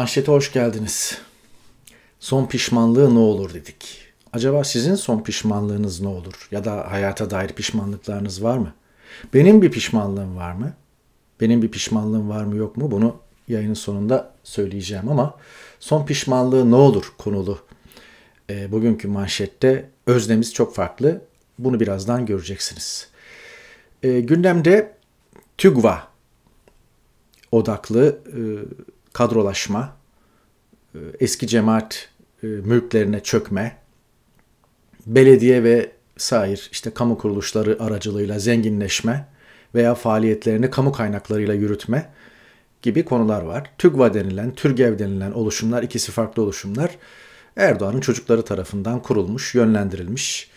Manşete hoş geldiniz. Son pişmanlığı ne olur dedik. Acaba sizin son pişmanlığınız ne olur? Ya da hayata dair pişmanlıklarınız var mı? Benim bir pişmanlığım var mı? Benim bir pişmanlığım var mı yok mu? Bunu yayının sonunda söyleyeceğim ama son pişmanlığı ne olur konulu. E, bugünkü manşette özlemiz çok farklı. Bunu birazdan göreceksiniz. E, gündemde TÜGVA odaklı e, kadrolaşma, e, eski cemaat e, mülklerine çökme, belediye ve sair işte kamu kuruluşları aracılığıyla zenginleşme veya faaliyetlerini kamu kaynaklarıyla yürütme gibi konular var. TÜGVA denilen, TÜRGEV denilen oluşumlar, ikisi farklı oluşumlar Erdoğan'ın çocukları tarafından kurulmuş, yönlendirilmiş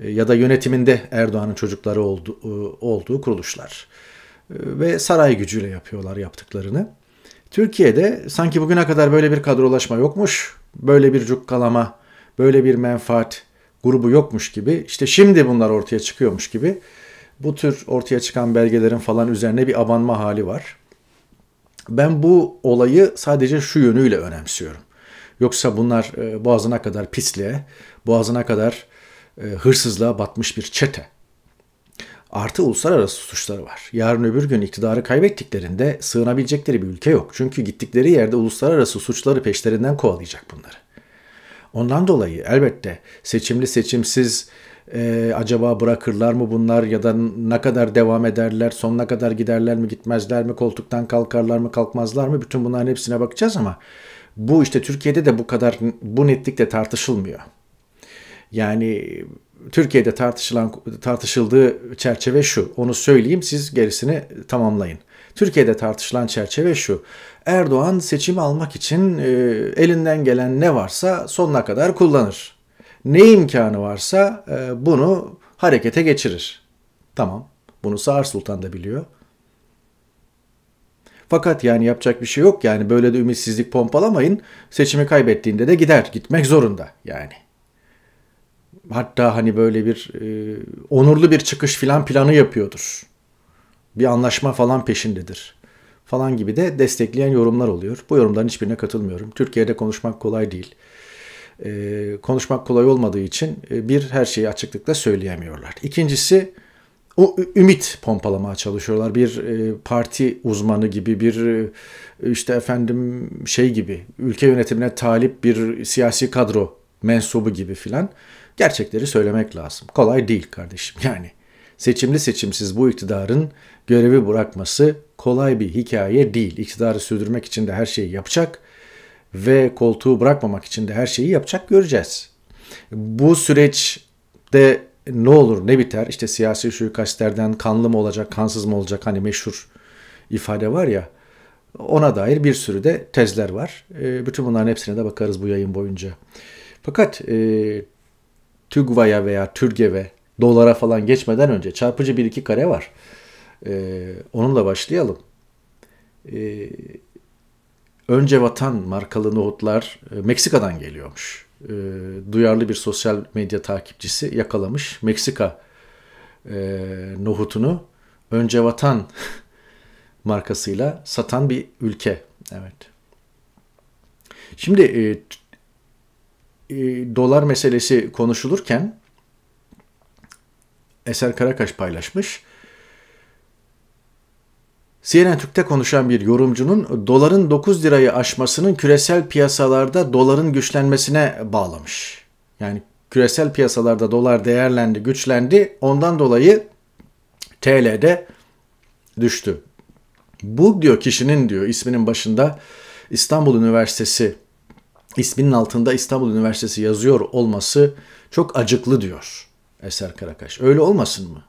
e, ya da yönetiminde Erdoğan'ın çocukları oldu, olduğu kuruluşlar. Ve saray gücüyle yapıyorlar yaptıklarını. Türkiye'de sanki bugüne kadar böyle bir kadrolaşma yokmuş, böyle bir cukkalama, böyle bir menfaat grubu yokmuş gibi, işte şimdi bunlar ortaya çıkıyormuş gibi bu tür ortaya çıkan belgelerin falan üzerine bir abanma hali var. Ben bu olayı sadece şu yönüyle önemsiyorum. Yoksa bunlar e, boğazına kadar pisliğe, boğazına kadar e, hırsızlığa batmış bir çete artı uluslararası suçları var. Yarın öbür gün iktidarı kaybettiklerinde sığınabilecekleri bir ülke yok. Çünkü gittikleri yerde uluslararası suçları peşlerinden kovalayacak bunları. Ondan dolayı elbette seçimli seçimsiz e, acaba bırakırlar mı bunlar ya da ne kadar devam ederler, sonuna kadar giderler mi, gitmezler mi, koltuktan kalkarlar mı, kalkmazlar mı bütün bunların hepsine bakacağız ama bu işte Türkiye'de de bu kadar bu netlikle tartışılmıyor. Yani Türkiye'de tartışılan tartışıldığı çerçeve şu. Onu söyleyeyim siz gerisini tamamlayın. Türkiye'de tartışılan çerçeve şu. Erdoğan seçim almak için e, elinden gelen ne varsa sonuna kadar kullanır. Ne imkanı varsa e, bunu harekete geçirir. Tamam. Bunu Sağır Sultan da biliyor. Fakat yani yapacak bir şey yok. Yani böyle de ümitsizlik pompalamayın. Seçimi kaybettiğinde de gider. Gitmek zorunda yani hatta hani böyle bir e, onurlu bir çıkış filan planı yapıyordur. Bir anlaşma falan peşindedir falan gibi de destekleyen yorumlar oluyor. Bu yorumların hiçbirine katılmıyorum. Türkiye'de konuşmak kolay değil. E, konuşmak kolay olmadığı için e, bir her şeyi açıklıkla söyleyemiyorlar. İkincisi o ümit pompalamaya çalışıyorlar. Bir e, parti uzmanı gibi bir e, işte efendim şey gibi ülke yönetimine talip bir siyasi kadro mensubu gibi filan. Gerçekleri söylemek lazım. Kolay değil kardeşim yani. Seçimli seçimsiz bu iktidarın görevi bırakması kolay bir hikaye değil. İktidarı sürdürmek için de her şeyi yapacak ve koltuğu bırakmamak için de her şeyi yapacak göreceğiz. Bu süreçte ne olur ne biter işte siyasi suikastlerden kanlı mı olacak kansız mı olacak hani meşhur ifade var ya ona dair bir sürü de tezler var. Ee, bütün bunların hepsine de bakarız bu yayın boyunca. Fakat e, TÜGVA'ya veya TÜRGEV'e dolara falan geçmeden önce çarpıcı bir iki kare var. Ee, onunla başlayalım. Ee, önce vatan markalı nohutlar e, Meksika'dan geliyormuş. Ee, duyarlı bir sosyal medya takipçisi yakalamış Meksika e, nohutunu önce vatan markasıyla satan bir ülke. Evet. Şimdi e, e, dolar meselesi konuşulurken Eser Karakaş paylaşmış. CNN Türk'te konuşan bir yorumcunun doların 9 lirayı aşmasının küresel piyasalarda doların güçlenmesine bağlamış. Yani küresel piyasalarda dolar değerlendi, güçlendi. Ondan dolayı TL'de düştü. Bu diyor kişinin diyor isminin başında İstanbul Üniversitesi isminin altında İstanbul Üniversitesi yazıyor olması çok acıklı diyor Eser Karakaş. Öyle olmasın mı?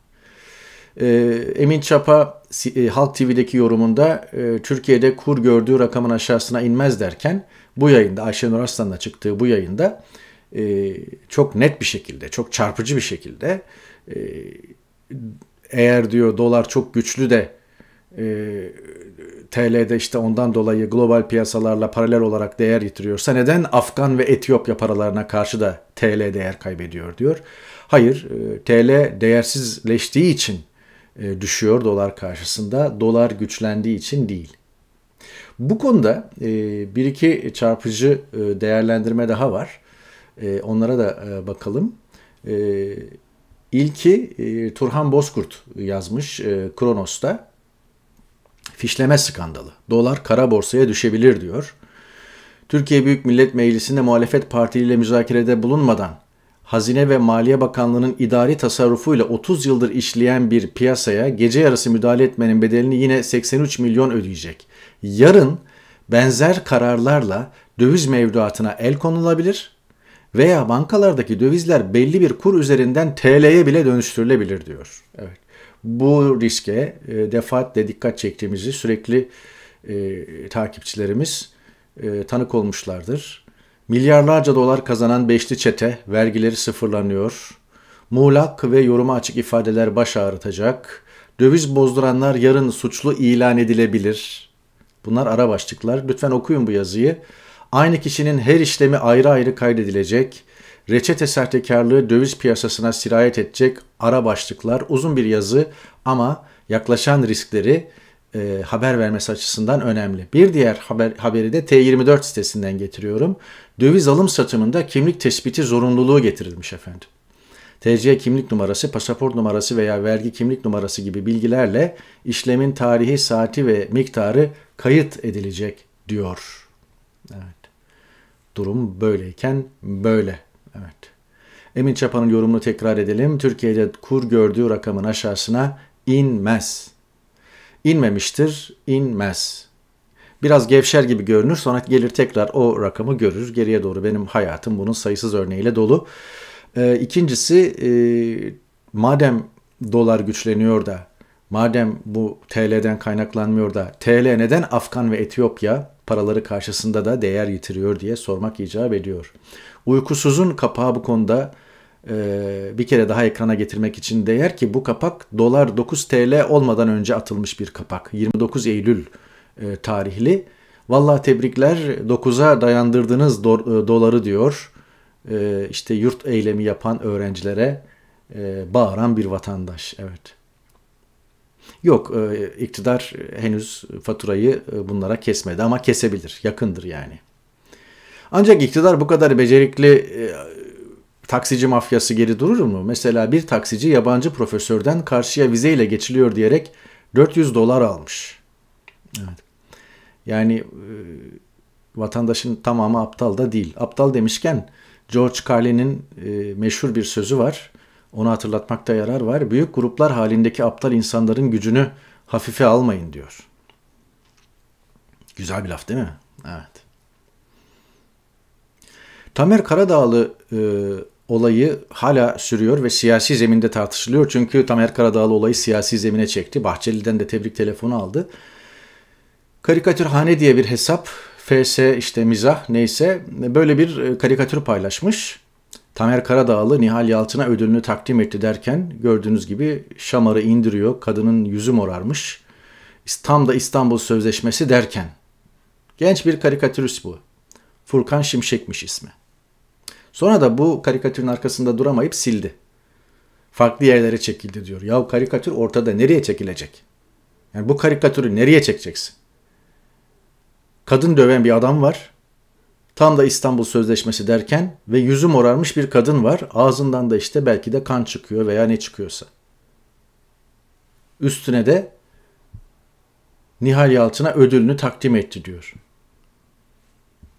Ee, Emin Çapa e, Halk TV'deki yorumunda e, Türkiye'de kur gördüğü rakamın aşağısına inmez derken bu yayında Ayşenur Aslan'la çıktığı bu yayında e, çok net bir şekilde, çok çarpıcı bir şekilde eğer diyor dolar çok güçlü de TL'de işte ondan dolayı global piyasalarla paralel olarak değer yitiriyorsa neden Afgan ve Etiyopya paralarına karşı da TL değer kaybediyor diyor. Hayır, e, TL değersizleştiği için e, düşüyor dolar karşısında, dolar güçlendiği için değil. Bu konuda e, bir iki çarpıcı değerlendirme daha var. Onlara da bakalım. İlki Turhan Bozkurt yazmış Kronos'ta fişleme skandalı. Dolar kara borsaya düşebilir diyor. Türkiye Büyük Millet Meclisi'nde muhalefet partiliyle müzakerede bulunmadan Hazine ve Maliye Bakanlığı'nın idari tasarrufuyla 30 yıldır işleyen bir piyasaya gece yarısı müdahale etmenin bedelini yine 83 milyon ödeyecek. Yarın benzer kararlarla döviz mevduatına el konulabilir veya bankalardaki dövizler belli bir kur üzerinden TL'ye bile dönüştürülebilir diyor. Evet bu riske e, defaatle dikkat çektiğimizi sürekli e, takipçilerimiz e, tanık olmuşlardır. Milyarlarca dolar kazanan beşli çete vergileri sıfırlanıyor. Muğlak ve yoruma açık ifadeler baş ağrıtacak. Döviz bozduranlar yarın suçlu ilan edilebilir. Bunlar ara başlıklar. Lütfen okuyun bu yazıyı. Aynı kişinin her işlemi ayrı ayrı kaydedilecek reçete sertekarlığı döviz piyasasına sirayet edecek ara başlıklar uzun bir yazı ama yaklaşan riskleri e, haber vermesi açısından önemli. Bir diğer haber, haberi de T24 sitesinden getiriyorum. Döviz alım satımında kimlik tespiti zorunluluğu getirilmiş efendim. TC kimlik numarası, pasaport numarası veya vergi kimlik numarası gibi bilgilerle işlemin tarihi, saati ve miktarı kayıt edilecek diyor. Evet. Durum böyleyken böyle. Evet. Emin Çapa'nın yorumunu tekrar edelim. Türkiye'de kur gördüğü rakamın aşağısına inmez. İnmemiştir, inmez. Biraz gevşer gibi görünür sonra gelir tekrar o rakamı görür. Geriye doğru benim hayatım bunun sayısız örneğiyle dolu. Ee, ikincisi e, madem dolar güçleniyor da Madem bu TL'den kaynaklanmıyor da TL neden Afgan ve Etiyopya paraları karşısında da değer yitiriyor diye sormak icap ediyor. Uykusuzun kapağı bu konuda e, bir kere daha ekrana getirmek için değer ki bu kapak dolar 9 TL olmadan önce atılmış bir kapak. 29 Eylül e, tarihli. Valla tebrikler 9'a dayandırdınız do- e, doları diyor. E, işte yurt eylemi yapan öğrencilere e, bağıran bir vatandaş. Evet. Yok e, iktidar e, henüz faturayı e, bunlara kesmedi ama kesebilir. Yakındır yani. Ancak iktidar bu kadar becerikli taksici mafyası geri durur mu? Mesela bir taksici yabancı profesörden karşıya vizeyle geçiliyor diyerek 400 dolar almış. Evet. Yani vatandaşın tamamı aptal da değil. Aptal demişken George Carlin'in meşhur bir sözü var. Onu hatırlatmakta yarar var. Büyük gruplar halindeki aptal insanların gücünü hafife almayın diyor. Güzel bir laf değil mi? Evet. Tamer Karadağlı e, olayı hala sürüyor ve siyasi zeminde tartışılıyor. Çünkü Tamer Karadağlı olayı siyasi zemine çekti. Bahçeli'den de tebrik telefonu aldı. Karikatürhane diye bir hesap, FS işte mizah neyse böyle bir e, karikatür paylaşmış. Tamer Karadağlı Nihal Yalçın'a ödülünü takdim etti derken gördüğünüz gibi şamarı indiriyor. Kadının yüzü morarmış. Tam da İstanbul Sözleşmesi derken. Genç bir karikatürist bu. Furkan Şimşek'miş ismi. Sonra da bu karikatürün arkasında duramayıp sildi. Farklı yerlere çekildi diyor. Yahu karikatür ortada nereye çekilecek? Yani bu karikatürü nereye çekeceksin? Kadın döven bir adam var. Tam da İstanbul Sözleşmesi derken ve yüzü morarmış bir kadın var. Ağzından da işte belki de kan çıkıyor veya ne çıkıyorsa. Üstüne de Nihal Yalçın'a ödülünü takdim etti diyor.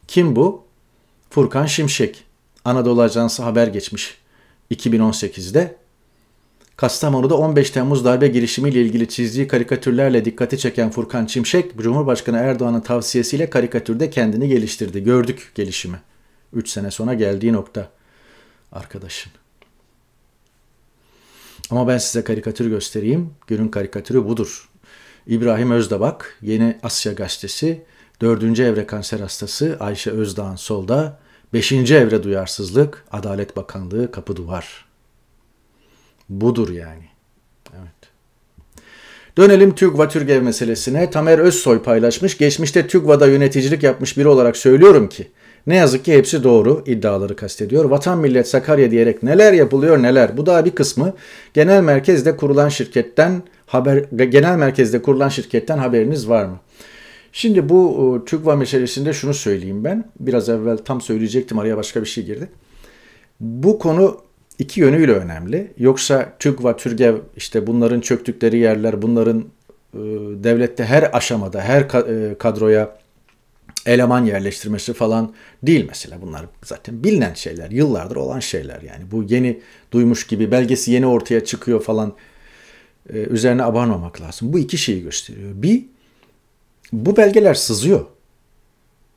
Kim bu? Furkan Şimşek. Anadolu Ajansı haber geçmiş 2018'de. Kastamonu'da 15 Temmuz darbe girişimiyle ilgili çizdiği karikatürlerle dikkati çeken Furkan Çimşek, Cumhurbaşkanı Erdoğan'ın tavsiyesiyle karikatürde kendini geliştirdi. Gördük gelişimi. 3 sene sonra geldiği nokta arkadaşın. Ama ben size karikatür göstereyim. Günün karikatürü budur. İbrahim Özdabak, Yeni Asya Gazetesi, 4. evre kanser hastası Ayşe Özdağ'ın solda, 5. evre duyarsızlık, Adalet Bakanlığı kapı duvar budur yani. Evet. Dönelim TÜGVA TÜRGEV meselesine. Tamer Özsoy paylaşmış. Geçmişte TÜGVA'da yöneticilik yapmış biri olarak söylüyorum ki ne yazık ki hepsi doğru iddiaları kastediyor. Vatan millet Sakarya diyerek neler yapılıyor neler. Bu daha bir kısmı genel merkezde kurulan şirketten haber genel merkezde kurulan şirketten haberiniz var mı? Şimdi bu e, TÜGVA meselesinde şunu söyleyeyim ben. Biraz evvel tam söyleyecektim araya başka bir şey girdi. Bu konu iki yönüyle önemli. Yoksa TÜGVA, TÜRGEV işte bunların çöktükleri yerler, bunların e, devlette her aşamada, her e, kadroya eleman yerleştirmesi falan değil mesela. Bunlar zaten bilinen şeyler, yıllardır olan şeyler yani. Bu yeni duymuş gibi belgesi yeni ortaya çıkıyor falan e, üzerine abanmamak lazım. Bu iki şeyi gösteriyor. Bir, bu belgeler sızıyor.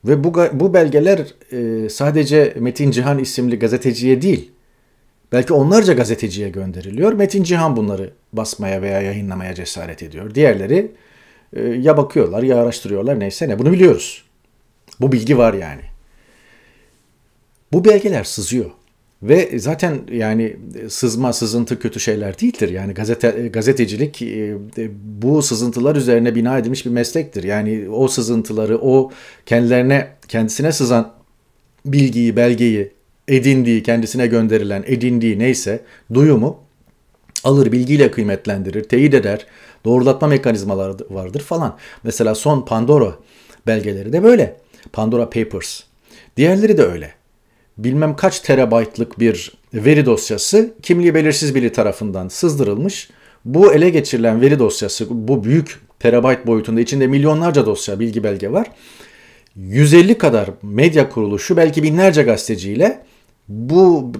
Ve bu, bu belgeler e, sadece Metin Cihan isimli gazeteciye değil, Belki onlarca gazeteciye gönderiliyor. Metin Cihan bunları basmaya veya yayınlamaya cesaret ediyor. Diğerleri e, ya bakıyorlar ya araştırıyorlar neyse ne. Bunu biliyoruz. Bu bilgi var yani. Bu belgeler sızıyor. Ve zaten yani e, sızma, sızıntı kötü şeyler değildir. Yani gazete, e, gazetecilik bu sızıntılar üzerine bina edilmiş bir meslektir. Yani o sızıntıları, o kendilerine, kendisine sızan bilgiyi, belgeyi edindiği, kendisine gönderilen edindiği neyse duyumu alır bilgiyle kıymetlendirir, teyit eder, doğrulatma mekanizmaları vardır falan. Mesela son Pandora belgeleri de böyle. Pandora Papers. Diğerleri de öyle. Bilmem kaç terabaytlık bir veri dosyası kimliği belirsiz biri tarafından sızdırılmış. Bu ele geçirilen veri dosyası, bu büyük terabayt boyutunda içinde milyonlarca dosya, bilgi belge var. 150 kadar medya kuruluşu belki binlerce gazeteciyle bu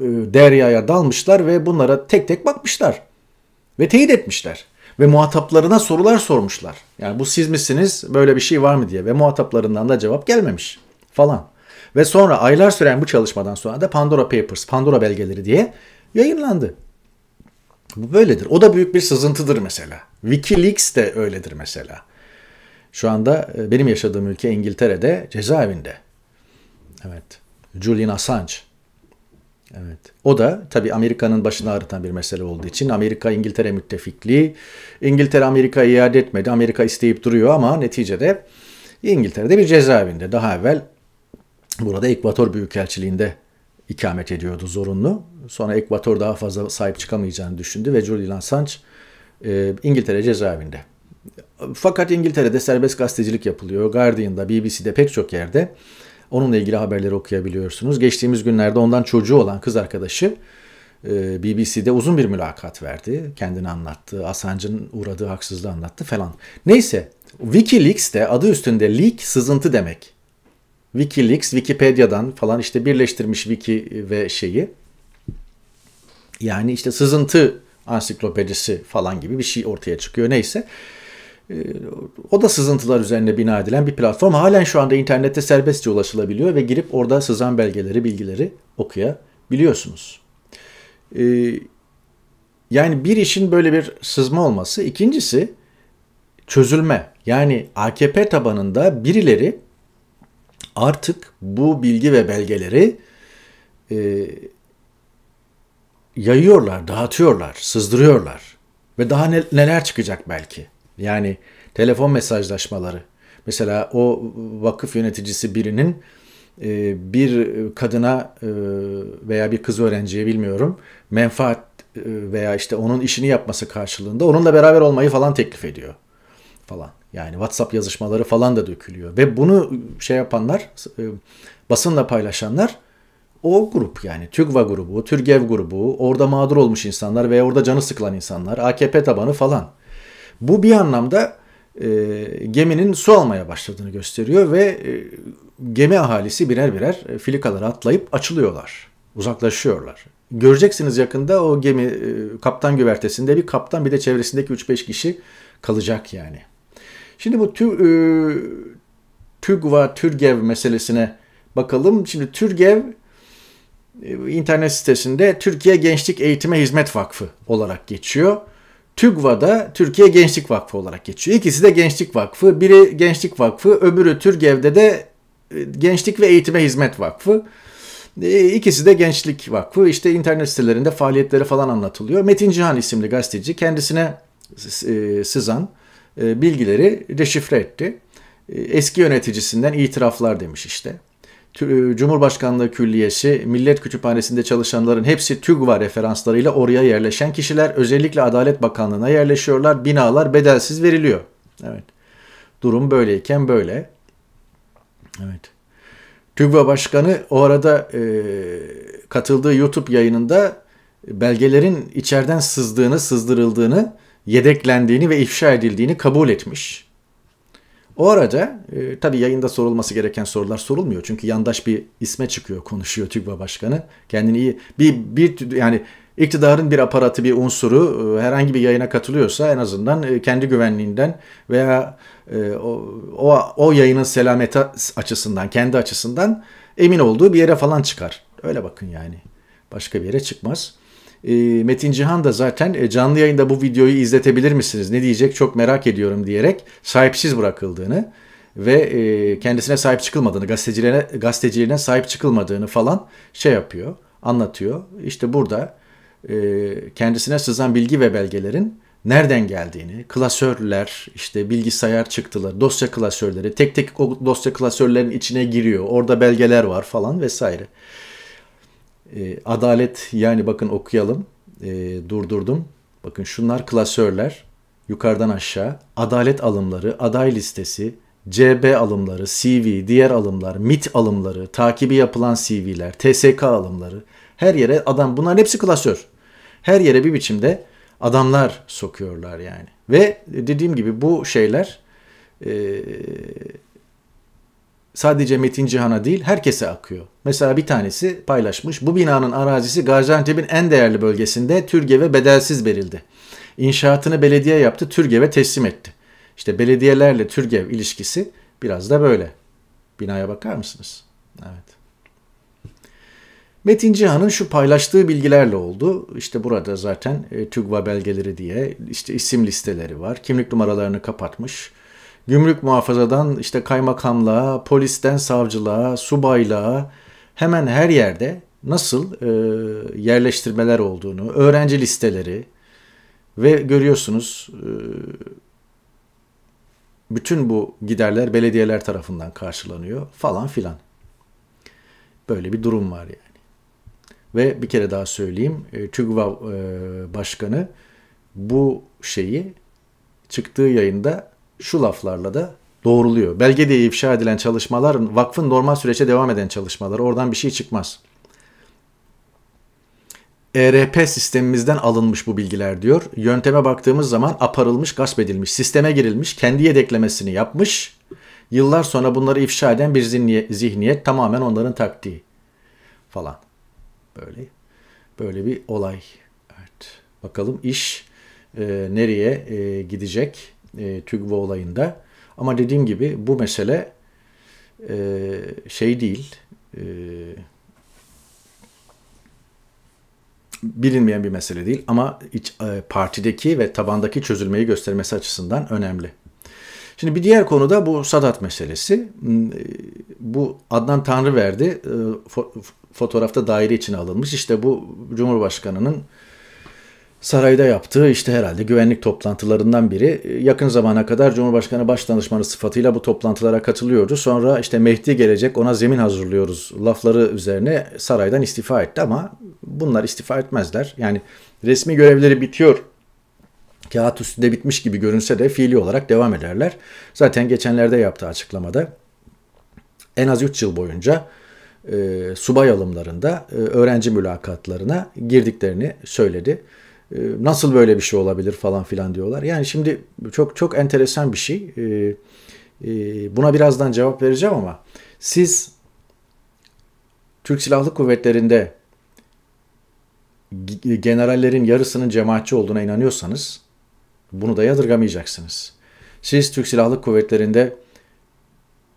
e, deryaya dalmışlar ve bunlara tek tek bakmışlar ve teyit etmişler ve muhataplarına sorular sormuşlar. Yani bu siz misiniz böyle bir şey var mı diye ve muhataplarından da cevap gelmemiş falan. Ve sonra aylar süren bu çalışmadan sonra da Pandora Papers, Pandora belgeleri diye yayınlandı. Bu böyledir. O da büyük bir sızıntıdır mesela. Wikileaks de öyledir mesela. Şu anda e, benim yaşadığım ülke İngiltere'de cezaevinde. Evet. Julian Assange Evet. O da tabii Amerika'nın başını ağrıtan bir mesele olduğu için Amerika İngiltere müttefikliği. İngiltere Amerika'yı iade etmedi. Amerika isteyip duruyor ama neticede İngiltere'de bir cezaevinde. Daha evvel burada Ekvator Büyükelçiliğinde ikamet ediyordu zorunlu. Sonra Ekvator daha fazla sahip çıkamayacağını düşündü ve Julian Assange e, İngiltere cezaevinde. Fakat İngiltere'de serbest gazetecilik yapılıyor. Guardian'da, BBC'de pek çok yerde Onunla ilgili haberleri okuyabiliyorsunuz. Geçtiğimiz günlerde ondan çocuğu olan kız arkadaşı e, BBC'de uzun bir mülakat verdi. Kendini anlattı. Assange'ın uğradığı haksızlığı anlattı falan. Neyse Wikileaks de adı üstünde leak sızıntı demek. Wikileaks, Wikipedia'dan falan işte birleştirmiş wiki ve şeyi. Yani işte sızıntı ansiklopedisi falan gibi bir şey ortaya çıkıyor. Neyse. Ee, o da sızıntılar üzerine bina edilen bir platform. Halen şu anda internette serbestçe ulaşılabiliyor ve girip orada sızan belgeleri, bilgileri okuyabiliyorsunuz. Ee, yani bir işin böyle bir sızma olması. İkincisi çözülme. Yani AKP tabanında birileri artık bu bilgi ve belgeleri e, yayıyorlar, dağıtıyorlar, sızdırıyorlar. Ve daha neler çıkacak belki. Yani telefon mesajlaşmaları. Mesela o vakıf yöneticisi birinin e, bir kadına e, veya bir kız öğrenciye bilmiyorum menfaat e, veya işte onun işini yapması karşılığında onunla beraber olmayı falan teklif ediyor falan. Yani WhatsApp yazışmaları falan da dökülüyor ve bunu şey yapanlar basınla paylaşanlar o grup yani TÜGVA grubu, TÜRGEV grubu, orada mağdur olmuş insanlar veya orada canı sıkılan insanlar, AKP tabanı falan. Bu bir anlamda e, geminin su almaya başladığını gösteriyor ve e, gemi ahalisi birer birer e, filikalara atlayıp açılıyorlar. Uzaklaşıyorlar. Göreceksiniz yakında o gemi e, kaptan güvertesinde bir kaptan bir de çevresindeki 3-5 kişi kalacak yani. Şimdi bu tü, e, TÜGVA, TÜRGEV meselesine bakalım. Şimdi TÜRGEV e, internet sitesinde Türkiye Gençlik Eğitime Hizmet Vakfı olarak geçiyor. TÜGVA'da Türkiye Gençlik Vakfı olarak geçiyor. İkisi de Gençlik Vakfı. Biri Gençlik Vakfı, öbürü Türgev'de de e, Gençlik ve Eğitime Hizmet Vakfı. E, ikisi de Gençlik Vakfı. İşte internet sitelerinde faaliyetleri falan anlatılıyor. Metin Cihan isimli gazeteci kendisine e, sızan bilgileri deşifre etti. Eski yöneticisinden itiraflar demiş işte. E, Cumhurbaşkanlığı Külliyesi, Millet Kütüphanesi'nde çalışanların hepsi TÜGVA referanslarıyla oraya yerleşen kişiler özellikle Adalet Bakanlığı'na yerleşiyorlar. Binalar bedelsiz veriliyor. Evet. Durum böyleyken böyle. Evet. TÜGVA Başkanı o arada e, katıldığı YouTube yayınında belgelerin içeriden sızdığını, sızdırıldığını, yedeklendiğini ve ifşa edildiğini kabul etmiş. O araca e, tabii yayında sorulması gereken sorular sorulmuyor. Çünkü yandaş bir isme çıkıyor, konuşuyor TÜGVA Başkanı. Kendini iyi bir bir yani iktidarın bir aparatı, bir unsuru e, herhangi bir yayına katılıyorsa en azından e, kendi güvenliğinden veya e, o, o o yayının selameti açısından, kendi açısından emin olduğu bir yere falan çıkar. Öyle bakın yani. Başka bir yere çıkmaz. Ee, Metin Cihan da zaten e, canlı yayında bu videoyu izletebilir misiniz ne diyecek çok merak ediyorum diyerek sahipsiz bırakıldığını ve e, kendisine sahip çıkılmadığını, gazetecilerine, gazetecilerine sahip çıkılmadığını falan şey yapıyor, anlatıyor. İşte burada e, kendisine sızan bilgi ve belgelerin nereden geldiğini, klasörler, işte bilgisayar çıktılar, dosya klasörleri, tek tek o dosya klasörlerin içine giriyor. Orada belgeler var falan vesaire. Ee, adalet yani bakın okuyalım. E, durdurdum. Bakın şunlar klasörler. Yukarıdan aşağı. Adalet alımları, aday listesi, CB alımları, CV, diğer alımlar, MIT alımları, takibi yapılan CV'ler, TSK alımları. Her yere adam bunların hepsi klasör. Her yere bir biçimde adamlar sokuyorlar yani. Ve dediğim gibi bu şeyler e, sadece Metin Cihan'a değil herkese akıyor. Mesela bir tanesi paylaşmış. Bu binanın arazisi Gaziantep'in en değerli bölgesinde TÜRGEV'e bedelsiz verildi. İnşaatını belediye yaptı, TÜRGEV'e teslim etti. İşte belediyelerle TÜRGEV ilişkisi biraz da böyle. Binaya bakar mısınız? Evet. Metin Cihan'ın şu paylaştığı bilgilerle oldu. İşte burada zaten e, TÜGVA belgeleri diye işte isim listeleri var. Kimlik numaralarını kapatmış. Gümrük muhafazadan işte kaymakamlığa, polisten savcılığa, subaylığa hemen her yerde nasıl e, yerleştirmeler olduğunu, öğrenci listeleri ve görüyorsunuz e, bütün bu giderler belediyeler tarafından karşılanıyor falan filan. Böyle bir durum var yani. Ve bir kere daha söyleyeyim, e, TÜGVA e, Başkanı bu şeyi çıktığı yayında şu laflarla da doğruluyor. Belge diye ifşa edilen çalışmalar vakfın normal süreçte devam eden çalışmaları Oradan bir şey çıkmaz. ERP sistemimizden alınmış bu bilgiler diyor. Yönteme baktığımız zaman aparılmış, gasp edilmiş, sisteme girilmiş, kendi yedeklemesini yapmış. Yıllar sonra bunları ifşa eden bir zihniyet, tamamen onların taktiği falan. Böyle böyle bir olay. Evet. Bakalım iş e, nereye e, gidecek? e, TÜGVA olayında. Ama dediğim gibi bu mesele e, şey değil, e, bilinmeyen bir mesele değil ama iç, e, partideki ve tabandaki çözülmeyi göstermesi açısından önemli. Şimdi bir diğer konu da bu Sadat meselesi. Hmm, e, bu Adnan Tanrıverdi e, fotoğrafta daire içine alınmış. İşte bu Cumhurbaşkanı'nın sarayda yaptığı işte herhalde güvenlik toplantılarından biri. E, yakın zamana kadar Cumhurbaşkanı Başdanışmanı sıfatıyla bu toplantılara katılıyordu. Sonra işte Mehdi gelecek ona zemin hazırlıyoruz lafları üzerine saraydan istifa etti ama bunlar istifa etmezler. Yani resmi görevleri bitiyor kağıt üstünde bitmiş gibi görünse de fiili olarak devam ederler. Zaten geçenlerde yaptığı açıklamada en az 3 yıl boyunca e, subay alımlarında e, öğrenci mülakatlarına girdiklerini söyledi. E, nasıl böyle bir şey olabilir falan filan diyorlar. Yani şimdi çok çok enteresan bir şey. E, e, buna birazdan cevap vereceğim ama siz Türk Silahlı Kuvvetleri'nde generallerin yarısının cemaatçi olduğuna inanıyorsanız bunu da yadırgamayacaksınız. Siz Türk Silahlı Kuvvetleri'nde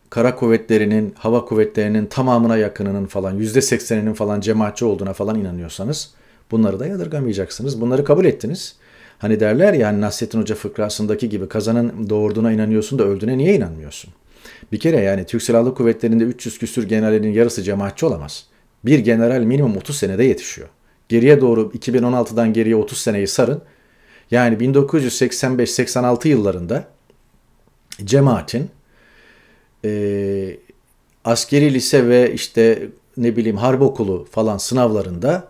kara kuvvetlerinin, hava kuvvetlerinin tamamına yakınının falan, yüzde sekseninin falan cemaatçi olduğuna falan inanıyorsanız Bunları da yadırgamayacaksınız. Bunları kabul ettiniz. Hani derler ya hani Nasrettin Hoca fıkrasındaki gibi kazanın doğurduğuna inanıyorsun da öldüğüne niye inanmıyorsun? Bir kere yani Türk Silahlı Kuvvetleri'nde 300 küsür generalin yarısı cemaatçi olamaz. Bir general minimum 30 senede yetişiyor. Geriye doğru 2016'dan geriye 30 seneyi sarın. Yani 1985-86 yıllarında cemaatin e, askeri lise ve işte ne bileyim harp okulu falan sınavlarında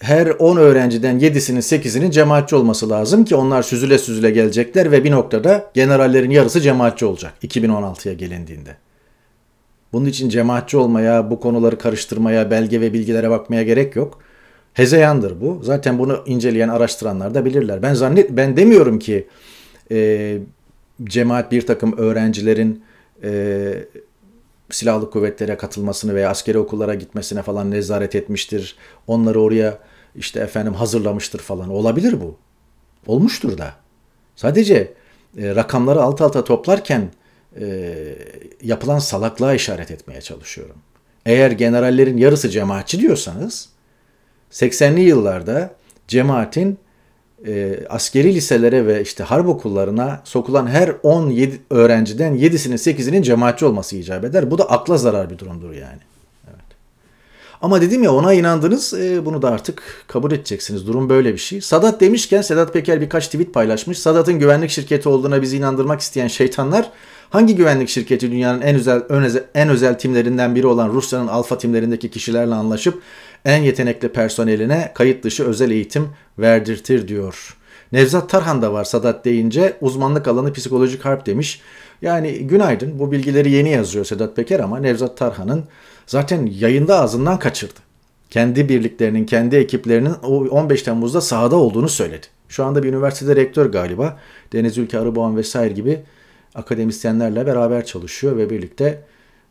her 10 öğrenciden 7'sinin 8'inin cemaatçi olması lazım ki onlar süzüle süzüle gelecekler ve bir noktada generallerin yarısı cemaatçi olacak 2016'ya gelindiğinde. Bunun için cemaatçi olmaya, bu konuları karıştırmaya, belge ve bilgilere bakmaya gerek yok. Hezeyandır bu. Zaten bunu inceleyen araştıranlar da bilirler. Ben zannet ben demiyorum ki e, cemaat bir takım öğrencilerin e, silahlı kuvvetlere katılmasını veya askeri okullara gitmesine falan nezaret etmiştir. Onları oraya işte efendim hazırlamıştır falan. Olabilir bu. Olmuştur da. Sadece e, rakamları alt alta toplarken e, yapılan salaklığa işaret etmeye çalışıyorum. Eğer generallerin yarısı cemaatçi diyorsanız 80'li yıllarda cemaatin e, askeri liselere ve işte harp okullarına sokulan her 10 öğrenciden 7'sinin 8'inin cemaatçi olması icap eder. Bu da akla zarar bir durumdur yani. Ama dedim ya ona inandınız e, bunu da artık kabul edeceksiniz. Durum böyle bir şey. Sadat demişken Sedat Peker birkaç tweet paylaşmış. Sadat'ın güvenlik şirketi olduğuna bizi inandırmak isteyen şeytanlar hangi güvenlik şirketi dünyanın en özel, en özel, en özel timlerinden biri olan Rusya'nın alfa timlerindeki kişilerle anlaşıp en yetenekli personeline kayıt dışı özel eğitim verdirtir diyor. Nevzat Tarhan da var Sadat deyince uzmanlık alanı psikolojik harp demiş. Yani günaydın bu bilgileri yeni yazıyor Sedat Peker ama Nevzat Tarhan'ın zaten yayında ağzından kaçırdı. Kendi birliklerinin, kendi ekiplerinin 15 Temmuz'da sahada olduğunu söyledi. Şu anda bir üniversitede rektör galiba. Deniz Ülke Arıboğan vesaire gibi akademisyenlerle beraber çalışıyor ve birlikte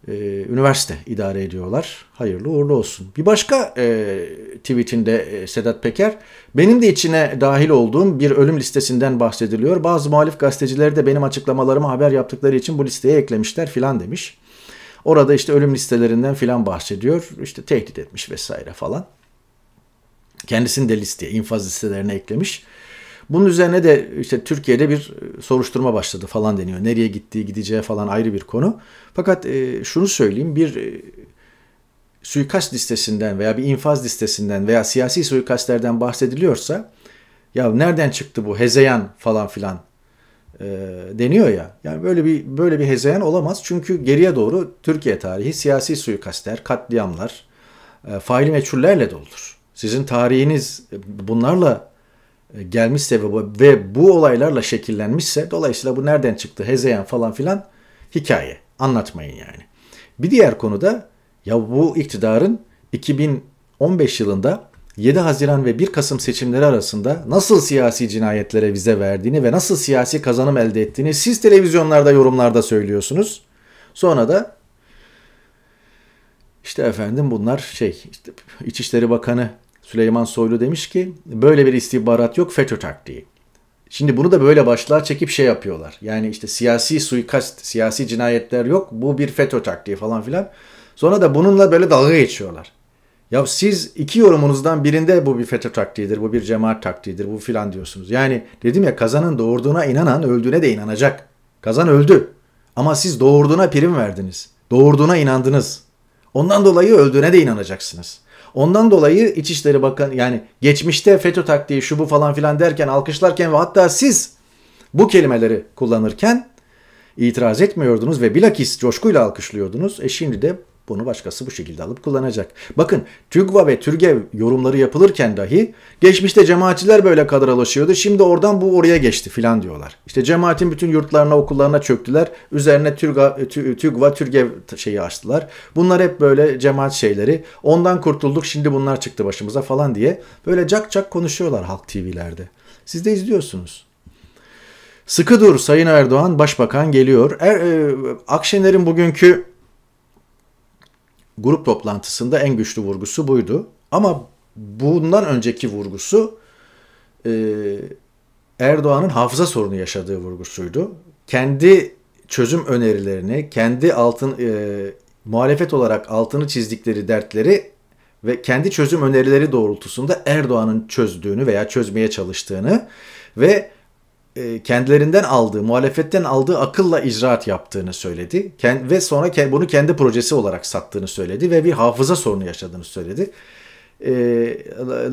e, üniversite idare ediyorlar. Hayırlı uğurlu olsun. Bir başka e, tweetinde e, Sedat Peker, benim de içine dahil olduğum bir ölüm listesinden bahsediliyor. Bazı muhalif gazetecileri de benim açıklamalarımı haber yaptıkları için bu listeye eklemişler filan demiş. Orada işte ölüm listelerinden filan bahsediyor. İşte tehdit etmiş vesaire falan. Kendisini de listeye, infaz listelerine eklemiş. Bunun üzerine de işte Türkiye'de bir e, soruşturma başladı falan deniyor. Nereye gittiği, gideceği falan ayrı bir konu. Fakat e, şunu söyleyeyim bir e, suikast listesinden veya bir infaz listesinden veya siyasi suikastlerden bahsediliyorsa ya nereden çıktı bu hezeyan falan filan e, deniyor ya. Yani böyle bir böyle bir hezeyan olamaz. Çünkü geriye doğru Türkiye tarihi siyasi suikastler, katliamlar, e, faili meçhullerle doludur. Sizin tarihiniz bunlarla e, gelmişse ve bu, ve bu olaylarla şekillenmişse dolayısıyla bu nereden çıktı hezeyan falan filan hikaye. Anlatmayın yani. Bir diğer konu da ya bu iktidarın 2015 yılında 7 Haziran ve 1 Kasım seçimleri arasında nasıl siyasi cinayetlere vize verdiğini ve nasıl siyasi kazanım elde ettiğini siz televizyonlarda yorumlarda söylüyorsunuz. Sonra da işte efendim bunlar şey işte İçişleri Bakanı Süleyman Soylu demiş ki böyle bir istihbarat yok FETÖ taktiği. Şimdi bunu da böyle başlığa çekip şey yapıyorlar. Yani işte siyasi suikast, siyasi cinayetler yok. Bu bir FETÖ taktiği falan filan. Sonra da bununla böyle dalga geçiyorlar. Ya siz iki yorumunuzdan birinde bu bir FETÖ taktiğidir, bu bir cemaat taktiğidir, bu filan diyorsunuz. Yani dedim ya kazanın doğurduğuna inanan öldüğüne de inanacak. Kazan öldü. Ama siz doğurduğuna prim verdiniz. Doğurduğuna inandınız. Ondan dolayı öldüğüne de inanacaksınız. Ondan dolayı İçişleri Bakanı yani geçmişte FETÖ taktiği şu bu falan filan derken alkışlarken ve hatta siz bu kelimeleri kullanırken itiraz etmiyordunuz ve bilakis coşkuyla alkışlıyordunuz. E şimdi de bunu başkası bu şekilde alıp kullanacak. Bakın TÜGVA ve TÜRGEV yorumları yapılırken dahi geçmişte cemaatçiler böyle kadralaşıyordu. Şimdi oradan bu oraya geçti filan diyorlar. İşte cemaatin bütün yurtlarına okullarına çöktüler. Üzerine TÜRGA, TÜGVA, TÜRGEV şeyi açtılar. Bunlar hep böyle cemaat şeyleri. Ondan kurtulduk şimdi bunlar çıktı başımıza falan diye. Böyle cak cak konuşuyorlar Halk TV'lerde. Siz de izliyorsunuz. Sıkı dur Sayın Erdoğan Başbakan geliyor. Er, e, Akşener'in bugünkü grup toplantısında en güçlü vurgusu buydu. Ama bundan önceki vurgusu e, Erdoğan'ın hafıza sorunu yaşadığı vurgusuydu. Kendi çözüm önerilerini, kendi altın e, muhalefet olarak altını çizdikleri dertleri ve kendi çözüm önerileri doğrultusunda Erdoğan'ın çözdüğünü veya çözmeye çalıştığını ve e, kendilerinden aldığı, muhalefetten aldığı akılla icraat yaptığını söyledi. Ve sonra bunu kendi projesi olarak sattığını söyledi ve bir hafıza sorunu yaşadığını söyledi. E,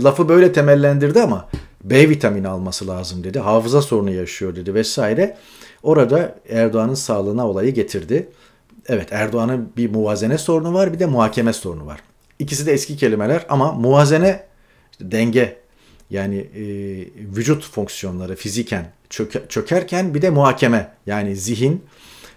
lafı böyle temellendirdi ama B vitamini alması lazım dedi. Hafıza sorunu yaşıyor dedi vesaire. Orada Erdoğan'ın sağlığına olayı getirdi. Evet Erdoğan'ın bir muvazene sorunu var bir de muhakeme sorunu var. İkisi de eski kelimeler ama muvazene denge yani e, vücut fonksiyonları fiziken çökerken bir de muhakeme yani zihin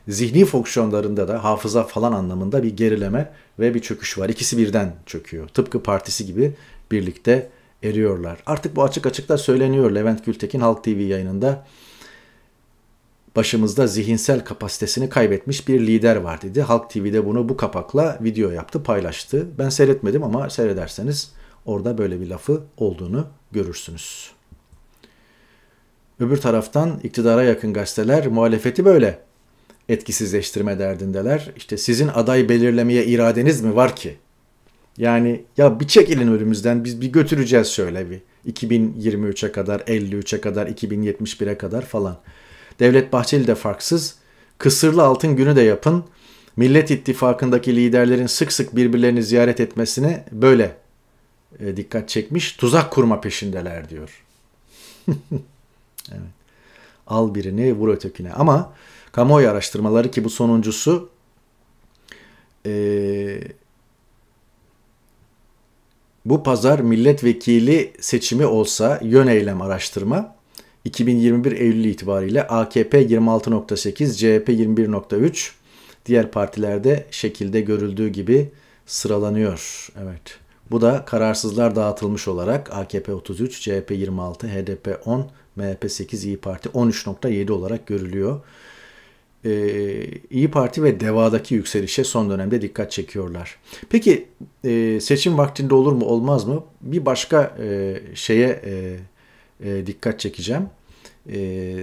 zihni fonksiyonlarında da hafıza falan anlamında bir gerileme ve bir çöküş var. İkisi birden çöküyor. Tıpkı partisi gibi birlikte eriyorlar. Artık bu açık açık da söyleniyor Levent Gültekin Halk TV yayınında. Başımızda zihinsel kapasitesini kaybetmiş bir lider var dedi. Halk TV'de bunu bu kapakla video yaptı, paylaştı. Ben seyretmedim ama seyrederseniz orada böyle bir lafı olduğunu görürsünüz. Öbür taraftan iktidara yakın gazeteler muhalefeti böyle etkisizleştirme derdindeler. İşte sizin aday belirlemeye iradeniz mi var ki? Yani ya bir çekilin önümüzden biz bir götüreceğiz şöyle bir 2023'e kadar, 53'e kadar, 2071'e kadar falan. Devlet Bahçeli de farksız. Kısırlı altın günü de yapın. Millet İttifakı'ndaki liderlerin sık sık birbirlerini ziyaret etmesine böyle e, dikkat çekmiş. Tuzak kurma peşindeler diyor. Evet. Al birini vur ötekine. Ama kamuoyu araştırmaları ki bu sonuncusu e, bu pazar milletvekili seçimi olsa yön eylem araştırma 2021 Eylül itibariyle AKP 26.8, CHP 21.3 diğer partilerde şekilde görüldüğü gibi sıralanıyor. Evet. Bu da kararsızlar dağıtılmış olarak AKP 33, CHP 26, HDP 10, MHP 8, İyi Parti 13.7 olarak görülüyor. Ee, İyi Parti ve DEVA'daki yükselişe son dönemde dikkat çekiyorlar. Peki e, seçim vaktinde olur mu olmaz mı? Bir başka e, şeye e, e, dikkat çekeceğim. E,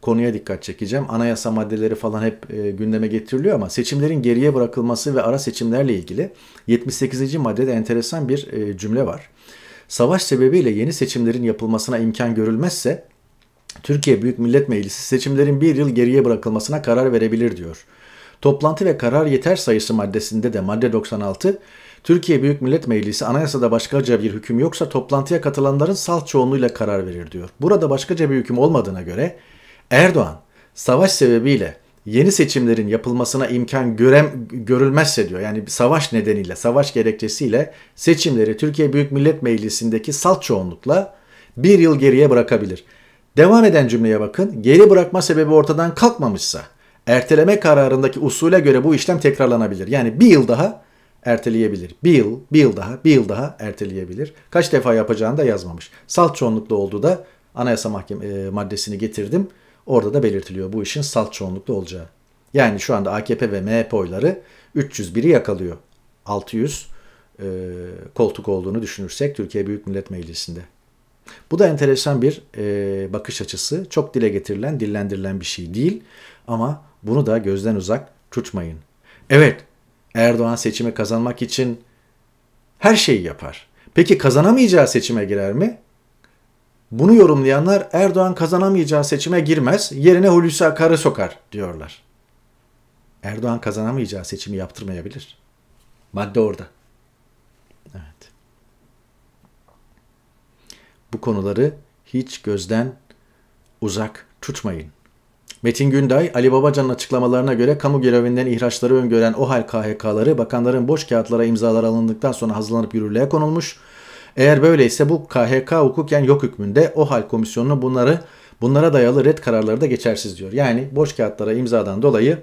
konuya dikkat çekeceğim. Anayasa maddeleri falan hep e, gündeme getiriliyor ama seçimlerin geriye bırakılması ve ara seçimlerle ilgili 78. maddede enteresan bir e, cümle var savaş sebebiyle yeni seçimlerin yapılmasına imkan görülmezse Türkiye Büyük Millet Meclisi seçimlerin bir yıl geriye bırakılmasına karar verebilir diyor. Toplantı ve karar yeter sayısı maddesinde de madde 96 Türkiye Büyük Millet Meclisi anayasada başkaca bir hüküm yoksa toplantıya katılanların salt çoğunluğuyla karar verir diyor. Burada başkaca bir hüküm olmadığına göre Erdoğan savaş sebebiyle yeni seçimlerin yapılmasına imkan görem, görülmezse diyor. Yani savaş nedeniyle, savaş gerekçesiyle seçimleri Türkiye Büyük Millet Meclisi'ndeki salt çoğunlukla bir yıl geriye bırakabilir. Devam eden cümleye bakın. Geri bırakma sebebi ortadan kalkmamışsa erteleme kararındaki usule göre bu işlem tekrarlanabilir. Yani bir yıl daha erteleyebilir. Bir yıl, bir yıl daha, bir yıl daha erteleyebilir. Kaç defa yapacağını da yazmamış. Salt çoğunlukla olduğu da Anayasa Mahkeme e, maddesini getirdim. Orada da belirtiliyor bu işin salt çoğunluklu olacağı. Yani şu anda AKP ve MHP oyları 301'i yakalıyor. 600 e, koltuk olduğunu düşünürsek Türkiye Büyük Millet Meclisi'nde. Bu da enteresan bir e, bakış açısı. Çok dile getirilen, dillendirilen bir şey değil. Ama bunu da gözden uzak tutmayın. Evet, Erdoğan seçimi kazanmak için her şeyi yapar. Peki kazanamayacağı seçime girer mi? Bunu yorumlayanlar Erdoğan kazanamayacağı seçime girmez, yerine Hulusi Akar'ı sokar diyorlar. Erdoğan kazanamayacağı seçimi yaptırmayabilir. Madde orada. Evet. Bu konuları hiç gözden uzak tutmayın. Metin Günday, Ali Babacan'ın açıklamalarına göre kamu görevinden ihraçları öngören OHAL KHK'ları bakanların boş kağıtlara imzalar alındıktan sonra hazırlanıp yürürlüğe konulmuş eğer böyleyse bu KHK hukuken yok hükmünde o hal komisyonunu bunları bunlara dayalı red kararları da geçersiz diyor. Yani boş kağıtlara imzadan dolayı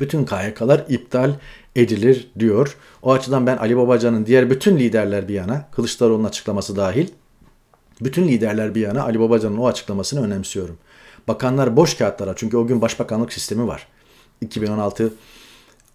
bütün KHK'lar iptal edilir diyor. O açıdan ben Ali Babacan'ın diğer bütün liderler bir yana, Kılıçdaroğlu'nun açıklaması dahil, bütün liderler bir yana Ali Babacan'ın o açıklamasını önemsiyorum. Bakanlar boş kağıtlara çünkü o gün başbakanlık sistemi var. 2016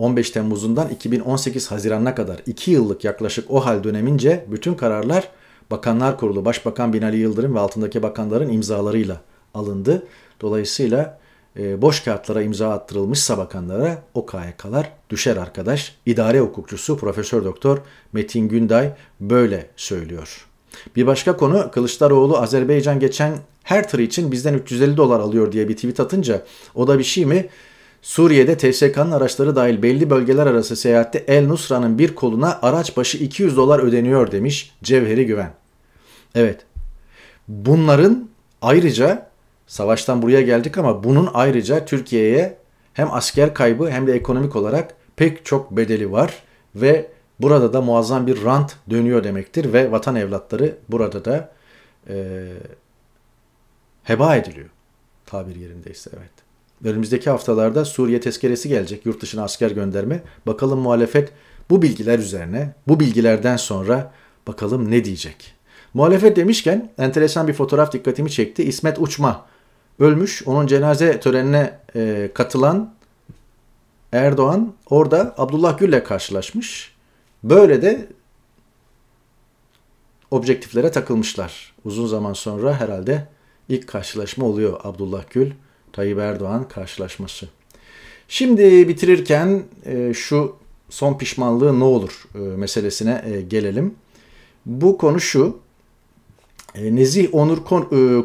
15 Temmuz'undan 2018 Haziran'a kadar 2 yıllık yaklaşık o hal dönemince bütün kararlar Bakanlar Kurulu Başbakan Binali Yıldırım ve altındaki bakanların imzalarıyla alındı. Dolayısıyla e, boş kağıtlara imza attırılmışsa bakanlara o KYK'lar düşer arkadaş. İdare hukukçusu Profesör Doktor Metin Günday böyle söylüyor. Bir başka konu Kılıçdaroğlu Azerbaycan geçen her tır için bizden 350 dolar alıyor diye bir tweet atınca o da bir şey mi? Suriye'de TSK'nın araçları dahil belli bölgeler arası seyahatte El Nusra'nın bir koluna araç başı 200 dolar ödeniyor demiş Cevheri Güven. Evet. Bunların ayrıca savaştan buraya geldik ama bunun ayrıca Türkiye'ye hem asker kaybı hem de ekonomik olarak pek çok bedeli var ve burada da muazzam bir rant dönüyor demektir ve vatan evlatları burada da e, heba ediliyor tabir yerindeyse evet önümüzdeki haftalarda Suriye tezkeresi gelecek. Yurt dışına asker gönderme. Bakalım muhalefet bu bilgiler üzerine, bu bilgilerden sonra bakalım ne diyecek. Muhalefet demişken enteresan bir fotoğraf dikkatimi çekti. İsmet Uçma ölmüş. Onun cenaze törenine e, katılan Erdoğan orada Abdullah Gül'le karşılaşmış. Böyle de objektiflere takılmışlar. Uzun zaman sonra herhalde ilk karşılaşma oluyor Abdullah Gül Tayyip Erdoğan karşılaşması. Şimdi bitirirken e, şu son pişmanlığı ne olur e, meselesine e, gelelim. Bu konu şu. Nezih Onur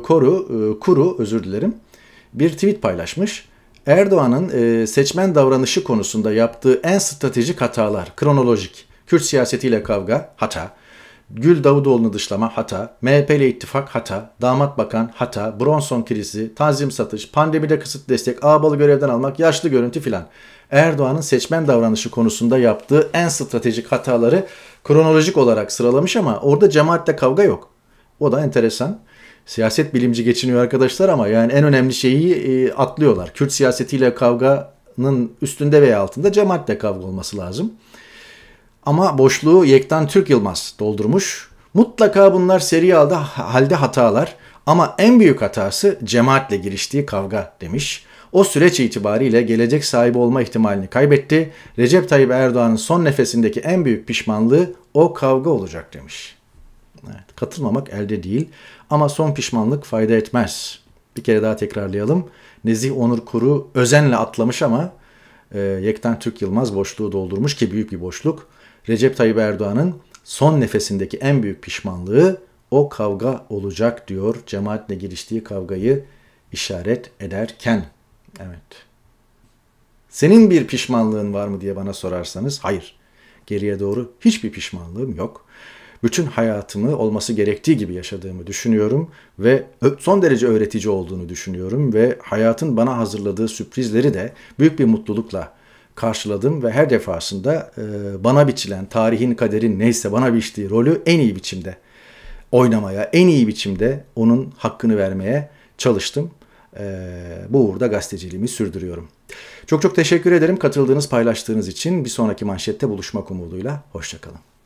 Koru, Kuru özür dilerim bir tweet paylaşmış. Erdoğan'ın seçmen davranışı konusunda yaptığı en stratejik hatalar, kronolojik, Kürt siyasetiyle kavga, hata, Gül Davutoğlu'nu dışlama hata, MHP ile ittifak hata, damat bakan hata, Bronson krizi, tanzim satış, pandemide kısıt destek, ağabalı görevden almak, yaşlı görüntü filan. Erdoğan'ın seçmen davranışı konusunda yaptığı en stratejik hataları kronolojik olarak sıralamış ama orada cemaatle kavga yok. O da enteresan. Siyaset bilimci geçiniyor arkadaşlar ama yani en önemli şeyi e, atlıyorlar. Kürt siyasetiyle kavganın üstünde veya altında cemaatle kavga olması lazım. Ama boşluğu Yektan Türk Yılmaz doldurmuş. Mutlaka bunlar seri halde hatalar ama en büyük hatası cemaatle giriştiği kavga demiş. O süreç itibariyle gelecek sahibi olma ihtimalini kaybetti. Recep Tayyip Erdoğan'ın son nefesindeki en büyük pişmanlığı o kavga olacak demiş. Evet, katılmamak elde değil ama son pişmanlık fayda etmez. Bir kere daha tekrarlayalım. Nezih Onur Kuru özenle atlamış ama e, Yekten Türk Yılmaz boşluğu doldurmuş ki büyük bir boşluk. Recep Tayyip Erdoğan'ın son nefesindeki en büyük pişmanlığı o kavga olacak diyor cemaatle giriştiği kavgayı işaret ederken. Evet. Senin bir pişmanlığın var mı diye bana sorarsanız hayır. Geriye doğru hiçbir pişmanlığım yok. Bütün hayatımı olması gerektiği gibi yaşadığımı düşünüyorum ve son derece öğretici olduğunu düşünüyorum ve hayatın bana hazırladığı sürprizleri de büyük bir mutlulukla karşıladım ve her defasında e, bana biçilen tarihin kaderin neyse bana biçtiği rolü en iyi biçimde oynamaya, en iyi biçimde onun hakkını vermeye çalıştım. E, bu uğurda gazeteciliğimi sürdürüyorum. Çok çok teşekkür ederim katıldığınız, paylaştığınız için. Bir sonraki manşette buluşmak umuduyla. Hoşçakalın.